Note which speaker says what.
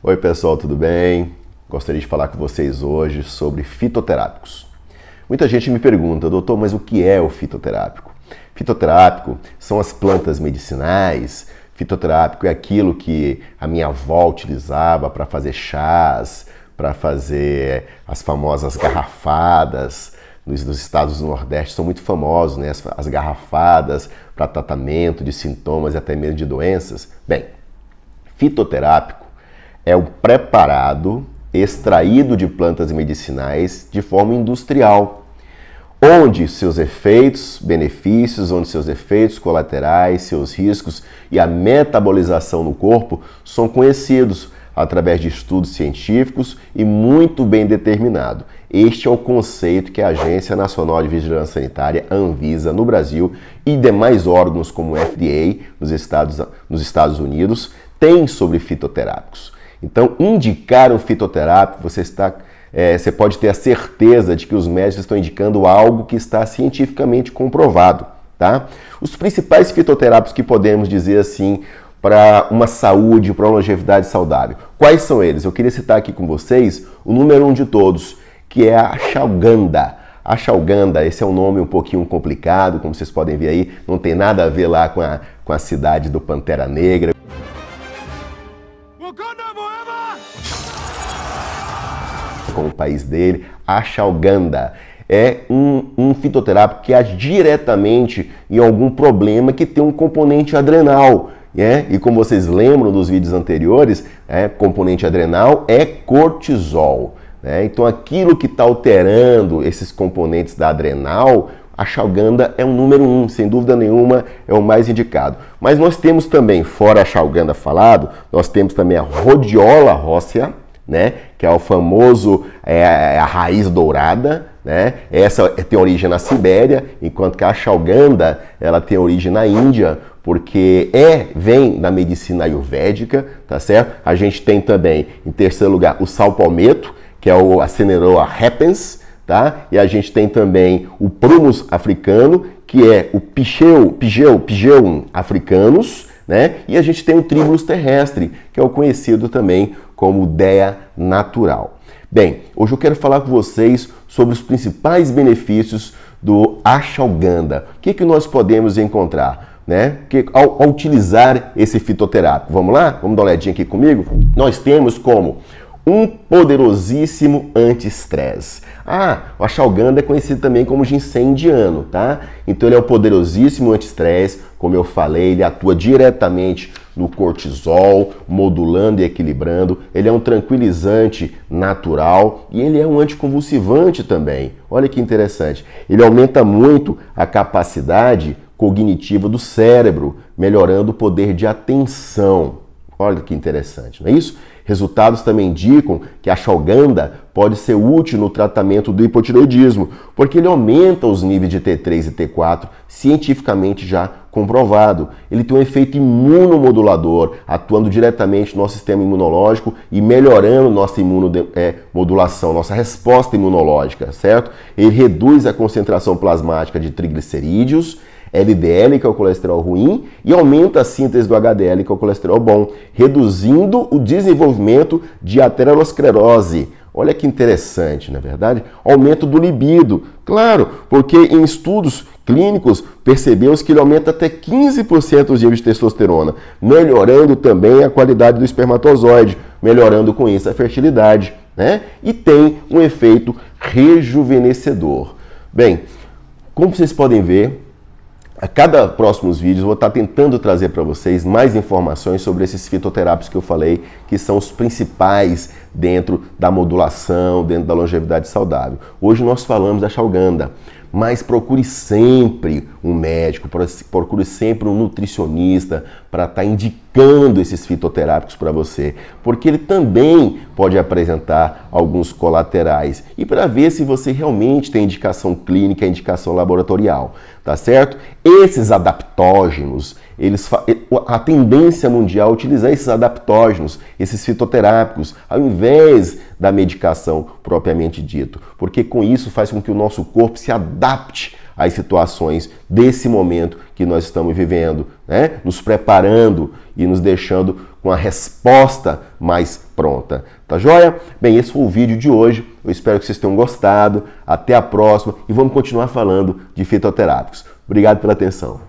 Speaker 1: Oi, pessoal, tudo bem? Gostaria de falar com vocês hoje sobre fitoterápicos. Muita gente me pergunta, doutor, mas o que é o fitoterápico? Fitoterápico são as plantas medicinais. Fitoterápico é aquilo que a minha avó utilizava para fazer chás, para fazer as famosas garrafadas. Nos, estados do Nordeste são muito famosos, né? as, as garrafadas para tratamento de sintomas e até mesmo de doenças. Bem, fitoterápico é o preparado extraído de plantas medicinais de forma industrial, onde seus efeitos, benefícios, onde seus efeitos colaterais, seus riscos e a metabolização no corpo são conhecidos através de estudos científicos e muito bem determinado. Este é o conceito que a Agência Nacional de Vigilância Sanitária, Anvisa, no Brasil e demais órgãos como o FDA, nos Estados, nos Estados Unidos, têm sobre fitoterápicos. Então, indicar um fitoterápico, você está é, você pode ter a certeza de que os médicos estão indicando algo que está cientificamente comprovado, tá? Os principais fitoterápicos que podemos dizer assim para uma saúde, para uma longevidade saudável. Quais são eles? Eu queria citar aqui com vocês o número um de todos, que é a Xalganda. A Xalganda, esse é um nome um pouquinho complicado, como vocês podem ver aí, não tem nada a ver lá com a, com a cidade do Pantera Negra. com o país dele, a ashwagandha. É um, um fitoterápico que age diretamente em algum problema que tem um componente adrenal. É, e como vocês lembram dos vídeos anteriores, é, componente adrenal é cortisol. Né? Então, aquilo que está alterando esses componentes da adrenal, a chalganda é o número um, sem dúvida nenhuma, é o mais indicado. Mas nós temos também, fora a chalganda falado, nós temos também a Rhodiola róssea, né? Que é o famoso é, é, a raiz dourada, né? Essa tem origem na Sibéria, enquanto que a ashwagandha ela tem origem na Índia, porque é vem da medicina ayurvédica, tá certo? A gente tem também, em terceiro lugar, o sal palmeto, que é o aceneroa repens, tá? E a gente tem também o prumus africano, que é o picheu, pigeu, picheum africanos, né? E a gente tem o tribulus terrestre, que é o conhecido também como ideia natural. Bem, hoje eu quero falar com vocês sobre os principais benefícios do ashwagandha. O que, que nós podemos encontrar? Né? Que, ao, ao utilizar esse fitoterápico. Vamos lá? Vamos dar uma olhadinha aqui comigo? Nós temos como um poderosíssimo anti-estresse. Ah, o ashwagandha é conhecido também como ginseng indiano, tá? Então ele é um poderosíssimo anti-estresse, como eu falei, ele atua diretamente no cortisol, modulando e equilibrando. Ele é um tranquilizante natural e ele é um anticonvulsivante também. Olha que interessante. Ele aumenta muito a capacidade cognitiva do cérebro, melhorando o poder de atenção. Olha que interessante, não é isso? Resultados também indicam que a Shoganda pode ser útil no tratamento do hipotiroidismo, porque ele aumenta os níveis de T3 e T4, cientificamente já comprovado. Ele tem um efeito imunomodulador, atuando diretamente no nosso sistema imunológico e melhorando nossa imunomodulação, é, nossa resposta imunológica, certo? Ele reduz a concentração plasmática de triglicerídeos LDL, que é o colesterol ruim, e aumenta a síntese do HDL, que é o colesterol bom, reduzindo o desenvolvimento de aterosclerose. Olha que interessante, na é verdade? Aumento do libido. Claro, porque em estudos clínicos percebemos que ele aumenta até 15% os níveis de testosterona, melhorando também a qualidade do espermatozoide, melhorando com isso a fertilidade, né? E tem um efeito rejuvenescedor. Bem, como vocês podem ver, a cada próximos vídeos vou estar tentando trazer para vocês mais informações sobre esses fitoterápicos que eu falei, que são os principais dentro da modulação, dentro da longevidade saudável. Hoje nós falamos da Chalganda, mas procure sempre um médico, procure sempre um nutricionista para estar tá indicando esses fitoterápicos para você, porque ele também pode apresentar alguns colaterais e para ver se você realmente tem indicação clínica, indicação laboratorial, tá certo? Esses adaptógenos, eles a tendência mundial é utilizar esses adaptógenos, esses fitoterápicos, ao invés da medicação propriamente dito, porque com isso faz com que o nosso corpo se adapte às situações desse momento que nós estamos vivendo, né? nos preparando e nos deixando com a resposta mais pronta. Tá joia? Bem, esse foi o vídeo de hoje. Eu espero que vocês tenham gostado. Até a próxima e vamos continuar falando de fitoterápicos. Obrigado pela atenção.